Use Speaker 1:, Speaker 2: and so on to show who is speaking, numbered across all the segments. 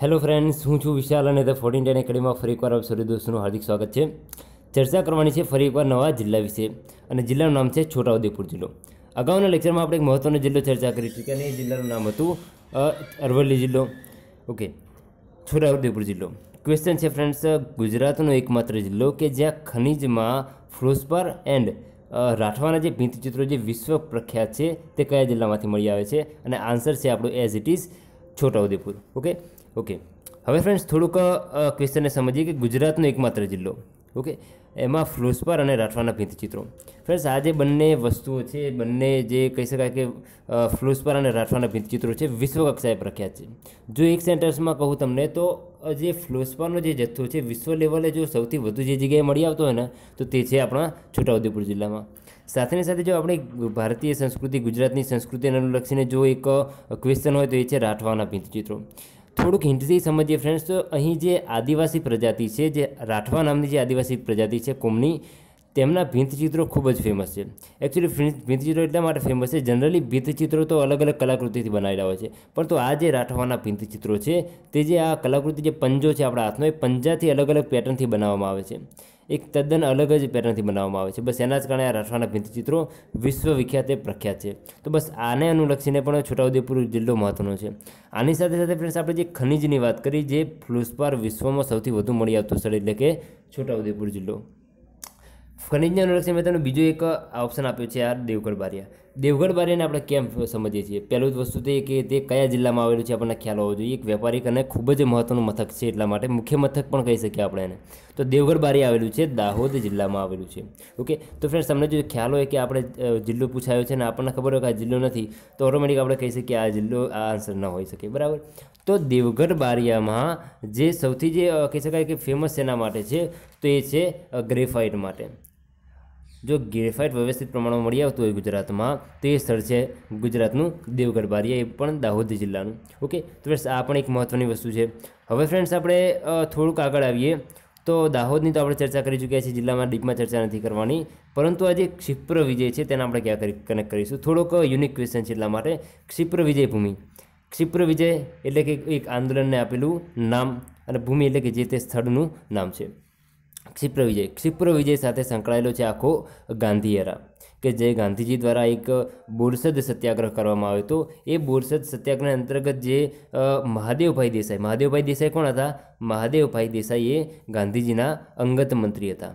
Speaker 1: hello friends હું છું વિશાલ અને ધ ફોર્ટ ઇન્ડિયન એકેડમીમાં ફરી એકવાર આપ સૌ દોસ્તોનું હાર્દિક સ્વાગત છે ચર્ચા કરવાની છે ફરી એકવાર નવા જિલ્લા વિશે અને જિલ્લાનું નામ છે છોટાઉદેપુર જિલ્લો અગાઉના લેક્ચરમાં આપણે એક મહત્ત્વનો જિલ્લો ચર્ચા કરી હતી કે એ જિલ્લાનું નામ હતું અરવલ્લી જિલ્લો ઓકે છોટાઉદેપુર જિલ્લો ક્વેશ્ચન છે ફ્રેન્ડ્સ ગુજરાતનો એકમાત્ર જિલ્લો કે જ્યાં ખનિજમાં ફ્રોસ્પર એન્ડ રાઠવાના જે ભીંતચિત્રો જે વિશ્વ પ્રખ્યાત છે તે કયા જિલ્લામાંથી મળી આવે છે અને આન્સર છે આપણું as it is Chhota Udaipur okay okay હવે ફ્રેન્ડ્સ થોડુંક ક્વેશ્ચનને સમજીએ કે ગુજરાતનો એકમાત્ર જિલ્લો ઓકે એમાં ફ્લોસ્પાર અને રાઠવાના ભીંતચિત્રો ફ્રેન્ડ્સ આ જે બંને વસ્તુઓ છે બંને જે કહી શકાય કે ફ્લોસ્પાર અને રાઠવાના ભીંતચિત્રો છે વિશ્વકક્ષાએ પ્રખ્યાત છે જો એક સેન્ટર્સમાં કહું તમને તો જે ફ્લોસ્પારનો જે જથ્થો છે વિશ્વ લેવલે જો સૌથી વધુ જે જગ્યાએ મળી આવતો હોય ને તો તે છે આપણા છોટાઉદેપુર જિલ્લામાં સાથેની સાથે જો આપણી ભારતીય સંસ્કૃતિ ગુજરાતની સંસ્કૃતિને અનુલક્ષીને જો એક ક્વેશ્ચન હોય તો એ છે રાઠવાના ભીંતચિત્રો થોડુંક હિન્ટથી સમજીએ ફ્રેન્ડ્સ તો અહીં જે આદિવાસી પ્રજાતિ છે જે રાઠવા નામની જે આદિવાસી પ્રજાતિ છે કોમની તેમના ભીંતચિત્રો ખૂબ જ ફેમસ છે એકચ્યુઅલી ભીંતચિત્રો એટલા માટે ફેમસ છે જનરલી ભીંતચિત્રો તો અલગ અલગ કલાકૃતિથી બનાવેલા હોય છે પરંતુ આ જે રાઠવાના ભીંતચિત્રો છે તે જે આ કલાકૃતિ જે પંજો છે આપણા હાથનો એ પંજાથી અલગ અલગ પેટર્નથી બનાવવામાં આવે છે એક તદ્દન અલગ જ પેટર્નથી બનાવવામાં આવે છે બસ એના જ કારણે આ રાઠવાના ભીંતચિત્રો વિશ્વવિખ્યાત પ્રખ્યાત છે તો બસ આને અનુલક્ષીને પણ છોટાઉદેપુર જિલ્લો મહત્વનો છે આની સાથે સાથે ફ્રેન્ડ્સ આપણે જે ખનિજની વાત કરી જે ફ્લુસ્પાર વિશ્વમાં સૌથી વધુ મળી આવતું સ્થળ એટલે કે છોટાઉદેપુર જિલ્લો ખનિજને અનુલક્ષીને મેં તમને બીજો એક ઓપ્શન આપ્યો છે આ દેવગઢ બારિયા દેવગઢ બારીને આપણે કેમ સમજીએ છીએ પહેલું જ વસ્તુ તે કે તે કયા જિલ્લામાં આવેલું છે આપણને ખ્યાલ હોવો જોઈએ એક વેપારી અને ખૂબ જ મહત્ત્વનું મથક છે એટલા માટે મુખ્ય મથક પણ કહી શકીએ આપણે એને તો દેવગઢ બારી આવેલું છે દાહોદ જિલ્લામાં આવેલું છે ઓકે તો ફ્રેન્ડ્સ તમને જો ખ્યાલ હોય કે આપણે જિલ્લો પૂછાયો છે અને આપણને ખબર હોય કે આ જિલ્લો નથી તો ઓટોમેટિક આપણે કહી શકીએ આ જિલ્લો આ આન્સર ન હોઈ શકે બરાબર તો દેવગઢ બારિયામાં જે સૌથી જે કહી શકાય કે ફેમસ એના માટે છે તો એ છે ગ્રેફાઇટ માટે જો ગ્રેફાઇટ વ્યવસ્થિત પ્રમાણમાં મળી આવતું હોય ગુજરાતમાં તો એ સ્થળ છે ગુજરાતનું દેવગઢ બારિયા એ પણ દાહોદ જિલ્લાનું ઓકે તો ફ્રેન્ડ્સ આ પણ એક મહત્ત્વની વસ્તુ છે હવે ફ્રેન્ડ્સ આપણે થોડુંક આગળ આવીએ તો દાહોદની તો આપણે ચર્ચા કરી ચૂક્યા છીએ જિલ્લામાં ડીપમાં ચર્ચા નથી કરવાની પરંતુ આજે ક્ષિપ્ર વિજય છે તેને આપણે ક્યાં કનેક્ટ કરીશું થોડોક યુનિક ક્વેશ્ચન છે એટલા માટે ક્ષિપ્ર વિજય ભૂમિ ક્ષિપ્ર વિજય એટલે કે એક આંદોલનને આપેલું નામ અને ભૂમિ એટલે કે જે તે સ્થળનું નામ છે ક્ષિપ્ર વિજય ક્ષિપ્ર વિજય સાથે સંકળાયેલો છે આખો ગાંધીયરા કે જે ગાંધીજી દ્વારા એક બોરસદ સત્યાગ્રહ કરવામાં આવ્યો હતો એ બોરસદ સત્યાગ્રહ અંતર્ગત જે મહાદેવભાઈ દેસાઈ મહાદેવભાઈ દેસાઈ કોણ હતા મહાદેવભાઈ દેસાઈ એ ગાંધીજીના અંગત મંત્રી હતા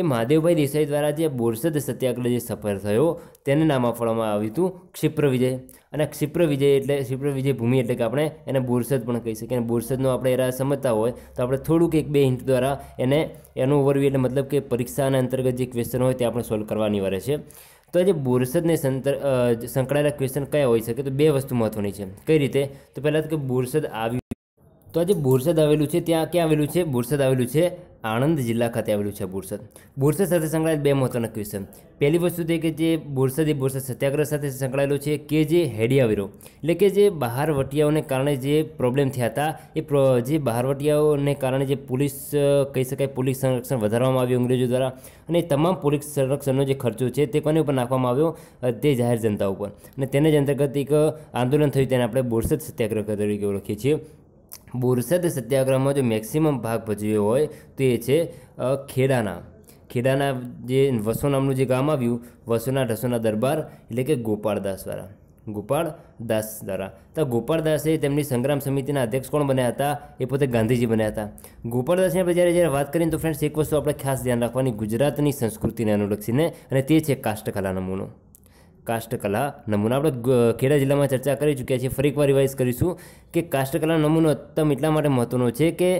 Speaker 1: એ મહાદેવભાઈ દેસાઈ દ્વારા જે બોરસદ સત્યાગ્રહ જે સફળ થયો તેને નામ આપવામાં આવ્યું હતું ક્ષિપ્ર વિજય અને ક્ષિપ્ર વિજય એટલે ક્ષિપ્ર વિજય ભૂમિ એટલે કે આપણે એને બોરસદ પણ કહી શકીએ અને બોરસદનો આપણે એરા સમજતા હોય તો આપણે થોડુંક એક બે હિન્ટ દ્વારા એને એનું ઓવરવ્યુ એટલે મતલબ કે પરીક્ષાના અંતર્ગત જે ક્વેશ્ચન હોય તે આપણે સોલ્વ કરવાની વારે છે તો જે બોરસદને સંકળાયેલા ક્વેશ્ચન કયા હોઈ શકે તો બે વસ્તુ મહત્ત્વની છે કઈ રીતે તો પહેલાં તો કે બોરસદ આવ્યું તો આજે બોરસદ આવેલું છે ત્યાં ક્યાં આવેલું છે બોરસદ આવેલું છે આણંદ જિલ્લા ખાતે આવેલું છે બોરસદ બોરસદ સાથે સંકળાયેલ બે મહત્ત્વના ક્વેશ્ચન પહેલી વસ્તુ તે કે જે બોરસદ એ બોરસદ સત્યાગ્રહ સાથે સંકળાયેલો છે કે જે હેડિયાવીરો એટલે કે જે બહાર બહારવટિયાઓને કારણે જે પ્રોબ્લેમ થયા હતા એ જે બહાર બહારવટિયાઓને કારણે જે પોલીસ કહી શકાય પોલીસ સંરક્ષણ વધારવામાં આવ્યું અંગ્રેજો દ્વારા અને તમામ પોલીસ સંરક્ષણનો જે ખર્ચો છે તે કોને ઉપર નાખવામાં આવ્યો તે જાહેર જનતા ઉપર અને તેને જ અંતર્ગત એક આંદોલન થયું તેને આપણે બોરસદ સત્યાગ્રહ તરીકે ઓળખીએ છીએ બોરસદ સત્યાગ્રહમાં જો મેક્સિમમ ભાગ ભજવ્યો હોય તો એ છે ખેડાના ખેડાના જે વસો નામનું જે ગામ આવ્યું વસોના ઢસોના દરબાર એટલે કે ગોપાળદાસ દ્વારા ગોપાળદાસ દ્વારા તો ગોપાળદાસે તેમની સંગ્રામ સમિતિના અધ્યક્ષ કોણ બન્યા હતા એ પોતે ગાંધીજી બન્યા હતા ગોપાળદાસની આપણે જ્યારે જ્યારે વાત કરીએ તો ફ્રેન્ડ્સ એક વસ્તુ આપણે ખાસ ધ્યાન રાખવાની ગુજરાતની સંસ્કૃતિને અનુલક્ષીને અને તે છે કાષ્ટકલા નમૂનો કાષ્ટકલા નમૂના આપણે ખેડા જિલ્લામાં ચર્ચા કરી ચૂક્યા છીએ ફરી એકવાર રિવાઇઝ કરીશું કે કાષ્ઠકલા નમૂનો ઉત્તમ એટલા માટે મહત્ત્વનો છે કે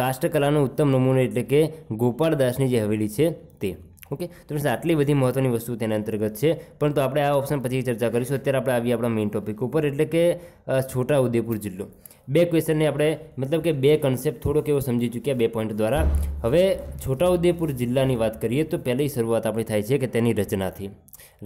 Speaker 1: કાષ્ઠકલાનો ઉત્તમ નમૂનો એટલે કે ગોપાળદાસની જે હવેલી છે તે ઓકે તો મિત્રો આટલી બધી મહત્ત્વની વસ્તુ તેના અંતર્ગત છે પણ તો આપણે આ ઓપ્શન પછી ચર્ચા કરીશું અત્યારે આપણે આવીએ આપણા મેઇન ટોપિક ઉપર એટલે કે છોટા ઉદેપુર જિલ્લો બે ક્વેશ્ચનને આપણે મતલબ કે બે કન્સેપ્ટ થોડોક એવો સમજી ચૂક્યા બે પોઈન્ટ દ્વારા હવે છોટાઉદેપુર જિલ્લાની વાત કરીએ તો પહેલી શરૂઆત આપણી થાય છે કે તેની રચનાથી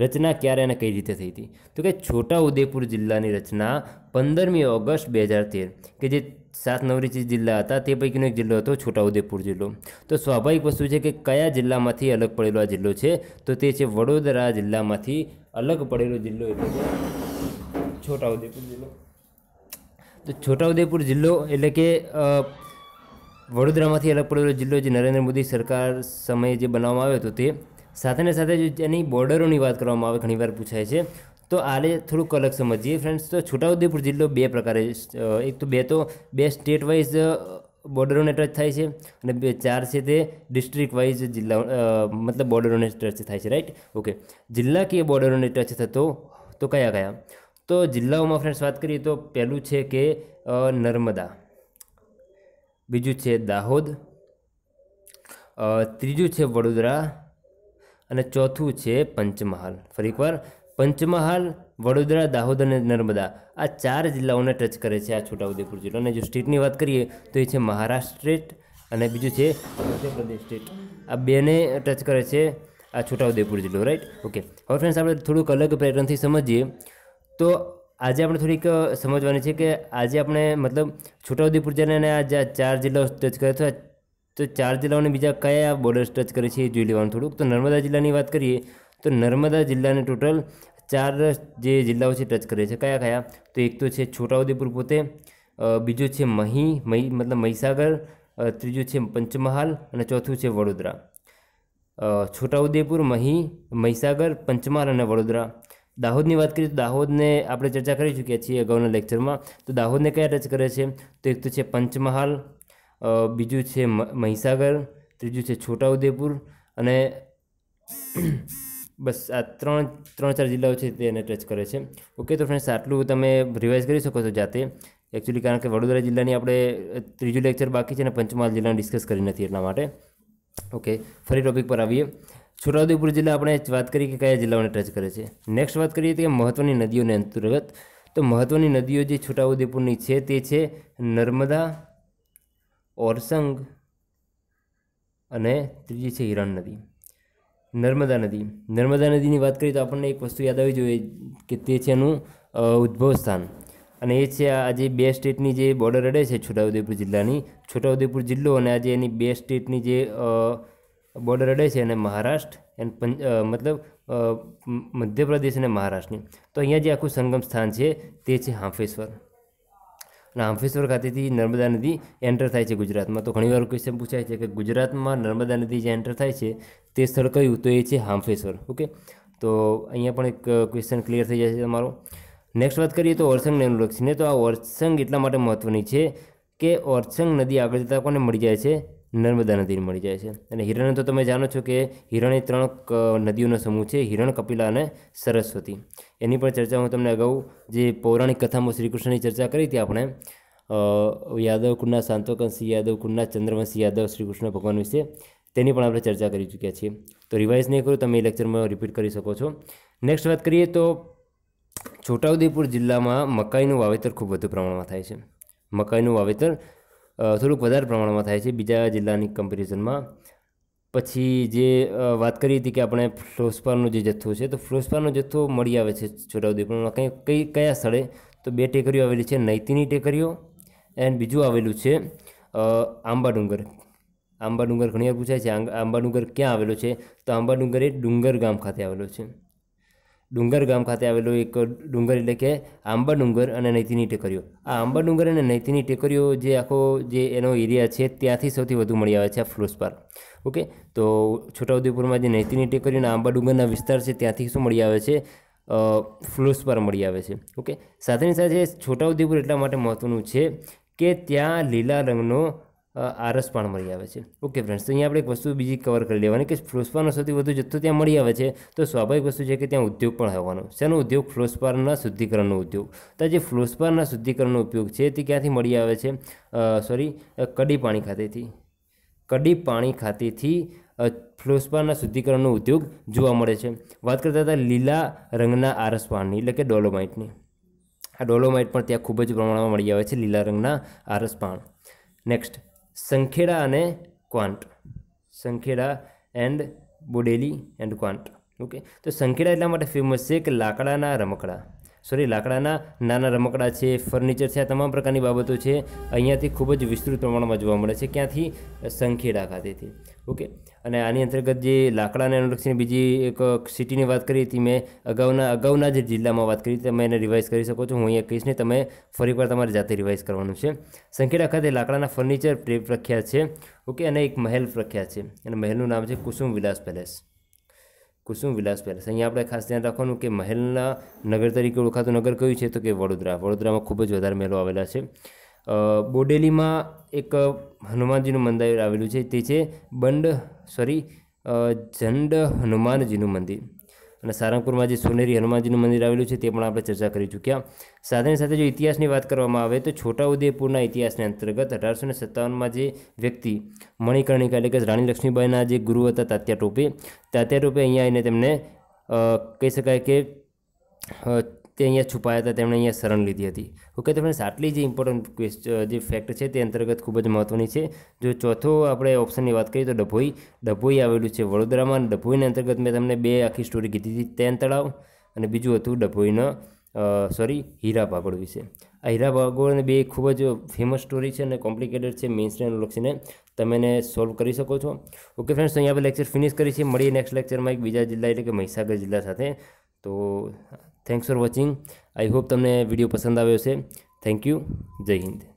Speaker 1: રચના ક્યારે અને કઈ રીતે થઈ હતી તો કે છોટા ઉદેપુર જિલ્લાની રચના પંદરમી ઓગસ્ટ બે હજાર તેર કે જે સાત નવરીચી જિલ્લા હતા તે પૈકીનો એક જિલ્લો હતો છોટાઉદેપુર જિલ્લો તો સ્વાભાવિક વસ્તુ છે કે કયા જિલ્લામાંથી અલગ પડેલો આ જિલ્લો છે તો તે છે વડોદરા જિલ્લામાંથી અલગ પડેલો જિલ્લો એટલે છોટાઉદેપુર જિલ્લો તો છોટાઉદેપુર જિલ્લો એટલે કે વડોદરામાંથી અલગ પડેલો જિલ્લો જે નરેન્દ્ર મોદી સરકાર સમયે જે બનાવવામાં આવ્યો હતો તે સાથેને સાથે જ એની બોર્ડરોની વાત કરવામાં આવે ઘણીવાર પૂછાય છે તો આને થોડુંક અલગ સમજીએ ફ્રેન્ડ્સ તો છોટાઉદેપુર જિલ્લો બે પ્રકારે એક તો બે તો બે સ્ટેટ વાઇઝ બોર્ડરોને ટચ થાય છે અને બે ચાર છે તે ડિસ્ટ્રિક્ટ વાઇઝ જિલ્લા મતલબ બોર્ડરોને ટચ થાય છે રાઈટ ઓકે જિલ્લાકીય બોર્ડરોને ટચ થતો તો કયા કયા તો જિલ્લાઓમાં ફ્રેન્ડ્સ વાત કરીએ તો પહેલું છે કે નર્મદા બીજું છે દાહોદ ત્રીજું છે વડોદરા અને ચોથું છે પંચમહાલ ફરીકવાર પંચમહાલ વડોદરા દાહોદ અને નર્મદા આ ચાર જિલ્લાઓને ટચ કરે છે આ છોટાઉદેપુર જિલ્લો અને જો સ્ટેટની વાત કરીએ તો એ છે મહારાષ્ટ્ર સ્ટેટ અને બીજું છે મધ્યપ્રદેશ સ્ટેટ આ બેને ટચ કરે છે આ છોટાઉદેપુર જિલ્લો રાઈટ ઓકે હવે ફ્રેન્ડ્સ આપણે થોડુંક અલગ પેટર્નથી સમજીએ તો આજે આપણે થોડીક સમજવાની છે કે આજે આપણે મતલબ છોટાઉદેપુર જિલ્લાને આ ચાર જિલ્લાઓ ટચ કરે તો તો ચાર જિલ્લાઓને બીજા કયા બોર્ડર્સ ટચ કરે છે એ જોઈ લેવાનું થોડુંક તો નર્મદા જિલ્લાની વાત કરીએ તો નર્મદા જિલ્લાને ટોટલ ચાર જે જિલ્લાઓ છે ટચ કરે છે કયા કયા તો એક તો છે છોટાઉદેપુર પોતે બીજો છે મહી મહી મતલબ મહીસાગર ત્રીજું છે પંચમહાલ અને ચોથું છે વડોદરા છોટાઉદેપુર મહી મહીસાગર પંચમહાલ અને વડોદરા દાહોદની વાત કરીએ તો દાહોદને આપણે ચર્ચા કરી ચૂક્યા છીએ અગાઉના લેક્ચરમાં તો દાહોદને કયા ટચ કરે છે તો એક તો છે પંચમહાલ બીજું છે મહીસાગર ત્રીજું છે છોટાઉદેપુર અને બસ આ ત્રણ ત્રણ ચાર જિલ્લાઓ છે તેને ટચ કરે છે ઓકે તો ફ્રેન્ડ્સ આટલું તમે રિવાઇઝ કરી શકો છો જાતે એકચ્યુઅલી કારણ કે વડોદરા જિલ્લાની આપણે ત્રીજું લેક્ચર બાકી છે અને પંચમહાલ જિલ્લાને ડિસ્કસ કરી નથી એટલા માટે ઓકે ફરી ટોપિક પર આવીએ છોટાઉદેપુર જિલ્લા આપણે વાત કરીએ કે કયા જિલ્લાઓને ટચ કરે છે નેક્સ્ટ વાત કરીએ કે મહત્ત્વની નદીઓને અંતર્ગત તો મહત્ત્વની નદીઓ જે છોટાઉદેપુરની છે તે છે નર્મદા ઓરસંગ અને ત્રીજી છે હિરણ નદી નર્મદા નદી નર્મદા નદીની વાત કરીએ તો આપણને એક વસ્તુ યાદ આવવી જોઈએ કે તે છે એનું ઉદ્ભવ સ્થાન અને એ છે આજે બે સ્ટેટની જે બોર્ડર રડે છે છોટાઉદેપુર જિલ્લાની છોટાઉદેપુર જિલ્લો અને આજે એની બે સ્ટેટની જે બોર્ડર અડે છે અને મહારાષ્ટ્ર એન્ડ મતલબ મધ્યપ્રદેશ અને મહારાષ્ટ્રની તો અહીંયા જે આખું સંગમ સ્થાન છે તે છે હાંફેશ્વર અને આંફેશ્વર ખાતેથી નર્મદા નદી એન્ટર થાય છે ગુજરાતમાં તો ઘણીવાર ક્વેશ્ચન પૂછાય છે કે ગુજરાતમાં નર્મદા નદી જે એન્ટર થાય છે તે સ્થળ કયું તો એ છે હાંફેશ્વર ઓકે તો અહીંયા પણ એક ક્વેશ્ચન ક્લિયર થઈ જશે તમારો નેક્સ્ટ વાત કરીએ તો ઓરસંગને અનુલક્ષીને તો આ ઓરસંગ એટલા માટે મહત્ત્વની છે કે ઓરસંગ નદી આગળ જતાં કોને મળી જાય છે નર્મદા નદીને મળી જાય છે અને હિરણ તો તમે જાણો છો કે હિરણ એ ત્રણ નદીઓનો સમૂહ છે હિરણ કપિલા અને સરસ્વતી એની પણ ચર્ચા હું તમને અગાઉ જે પૌરાણિક કથામાં શ્રીકૃષ્ણની ચર્ચા કરી હતી આપણે યાદવ કુળના શાંતોકંશી યાદવ કુળના ચંદ્રવંશી યાદવ શ્રીકૃષ્ણ ભગવાન વિશે તેની પણ આપણે ચર્ચા કરી ચૂક્યા છીએ તો રિવાઇઝ નહીં કરું તમે એ લેક્ચરમાં રિપીટ કરી શકો છો નેક્સ્ટ વાત કરીએ તો છોટાઉદેપુર જિલ્લામાં મકાઈનું વાવેતર ખૂબ વધુ પ્રમાણમાં થાય છે મકાઈનું વાવેતર થોડુંક વધારે પ્રમાણમાં થાય છે બીજા જિલ્લાની કમ્પેરિઝનમાં પછી જે વાત કરી હતી કે આપણે ફ્લોસ્પારનો જે જથ્થો છે તો ફ્લોસ્પારનો જથ્થો મળી આવે છે છોટાઉદેપુરમાં કંઈ કઈ કયા સ્થળે તો બે ટેકરીઓ આવેલી છે નૈતીની ટેકરીઓ એન્ડ બીજું આવેલું છે આંબા ડુંગર આંબા ડુંગર ઘણીવાર પૂછાય છે આંબા ડુંગર ક્યાં આવેલો છે તો આંબા ડુંગર એ ડુંગર ગામ ખાતે આવેલો છે ડુંગર ગામ ખાતે આવેલો એક ડુંગર એટલે કે આંબા ડુંગર અને નૈતીની ટેકરીઓ આ આંબા ડુંગર અને નૈતીની ટેકરીઓ જે આખો જે એનો એરિયા છે ત્યાંથી સૌથી વધુ મળી આવે છે આ ફ્લોસ પર ઓકે તો છોટાઉદેપુરમાં જે નૈતીની ટેકરીઓ અને આંબા ડુંગરના વિસ્તાર છે ત્યાંથી શું મળી આવે છે ફ્લોસ પર મળી આવે છે ઓકે સાથેની સાથે છોટાઉદેપુર એટલા માટે મહત્ત્વનું છે કે ત્યાં લીલા રંગનો આરસ પણ મળી આવે છે ઓકે ફ્રેન્ડ્સ અહીંયા આપણે એક વસ્તુ બીજી કવર કરી લેવાની કે ફ્લોસ્પારનો સૌથી વધુ જથ્થો ત્યાં મળી આવે છે તો સ્વાભાવિક વસ્તુ છે કે ત્યાં ઉદ્યોગ પણ હોવાનો શેનો ઉદ્યોગ ફ્લોસ્પારના શુદ્ધિકરણનો ઉદ્યોગ તો જે ફ્લોસ્પારના શુદ્ધિકરણનો ઉપયોગ છે તે ક્યાંથી મળી આવે છે સોરી કડી પાણી ખાતેથી કડી પાણી ખાતેથી ફ્લોસ્પારના શુદ્ધિકરણનો ઉદ્યોગ જોવા મળે છે વાત કરતા હતા લીલા રંગના આરસપાણની એટલે કે ડોલોમાઇટની આ ડોલોમાઇટ પણ ત્યાં ખૂબ જ પ્રમાણમાં મળી આવે છે લીલા રંગના આરસપાણ નેક્સ્ટ સંખેડા અને Kawant Sankheda and Bodeli and Kawant okay તો સંખેડા એટલા માટે ફેમસ છે કે લાકડાના રમકડા સોરી લાકડાના નાના રમકડા છે ફર્નિચર છે આ તમામ પ્રકારની બાબતો છે અહીંયાથી ખૂબ જ વિસ્તૃત પ્રમાણમાં જોવા મળે છે ક્યાંથી સંખેડા ખાતેથી ઓકે અને આની અંતર્ગત જે લાકડાને અનુલક્ષીને બીજી એક સિટીની વાત કરી હતી મેં અગાઉના અગાઉના જે જિલ્લામાં વાત કરી તમે એને રિવાઇઝ કરી શકો છો હું અહીંયા કહીશ ને તમે ફરીવાર તમારે જાતે રિવાઇઝ કરવાનું છે સંખેડા ખાતે લાકડાના ફર્નિચર પ્રખ્યાત છે ઓકે અને એક મહેલ પ્રખ્યાત છે અને મહેલનું નામ છે કુસુમ વિલાસ પેલેસ કુસુમ વિલાસ પેલેસ અહીંયા આપણે ખાસ ધ્યાન રાખવાનું કે મહેલના નગર તરીકે ઓળખાતું નગર કયું છે તો કે વડોદરા વડોદરામાં ખૂબ જ વધારે મહેલો આવેલા છે બોડેલીમાં એક હનુમાનજીનું મંદિર આવેલું છે તે છે બંડ સોરી જંડ હનુમાનજીનું મંદિર અને સારંગપુરમાં જે સોનેરી હનુમાનજીનું મંદિર આવેલું છે તે પણ આપણે ચર્ચા કરી ચૂક્યા સાથેની સાથે જો ઇતિહાસની વાત કરવામાં આવે તો છોટાઉદેપુરના ઇતિહાસની અંતર્ગત અઢારસો ને સત્તાવનમાં જે વ્યક્તિ મણિકર્ણિકા એટલે કે રાણી લક્ષ્મીબાઈના જે ગુરુ હતા તાત્યા ટોપે તાત્યા ટોપે અહીંયા આવીને તેમને કહી શકાય કે તે અહીંયા છુપાયા હતા તેમણે અહીંયા શરણ લીધી હતી ઓકે તો ફ્રેન્ડ્સ આટલી જે ઇમ્પોર્ટન્ટ ક્વેશ્ચન જે ફેક્ટ છે તે અંતર્ગત ખૂબ જ મહત્ત્વની છે જો ચોથો આપણે ઓપ્શનની વાત કરીએ તો ડભોઈ ડભોઈ આવેલું છે વડોદરામાં ડભોઈને અંતર્ગત મેં તમને બે આખી સ્ટોરી કીધી હતી તેન તળાવ અને બીજું હતું ડભોઈના સોરી હીરા ભાગોળ વિશે આ હીરા ભાગોળની બે ખૂબ જ ફેમસ સ્ટોરી છે અને કોમ્પ્લિકેટેડ છે મેન્સને લક્ષીને તમે એને સોલ્વ કરી શકો છો ઓકે ફ્રેન્ડ્સ અહીંયા આપણે લેક્ચર ફિનિશ કરી છે મળીએ નેક્સ્ટ લેક્ચરમાં એક બીજા જિલ્લા એટલે કે મહીસાગર જિલ્લા સાથે તો thanks for watching I hope તમને વિડીયો પસંદ આવ્યો છે થેન્ક યુ જય હિન્દ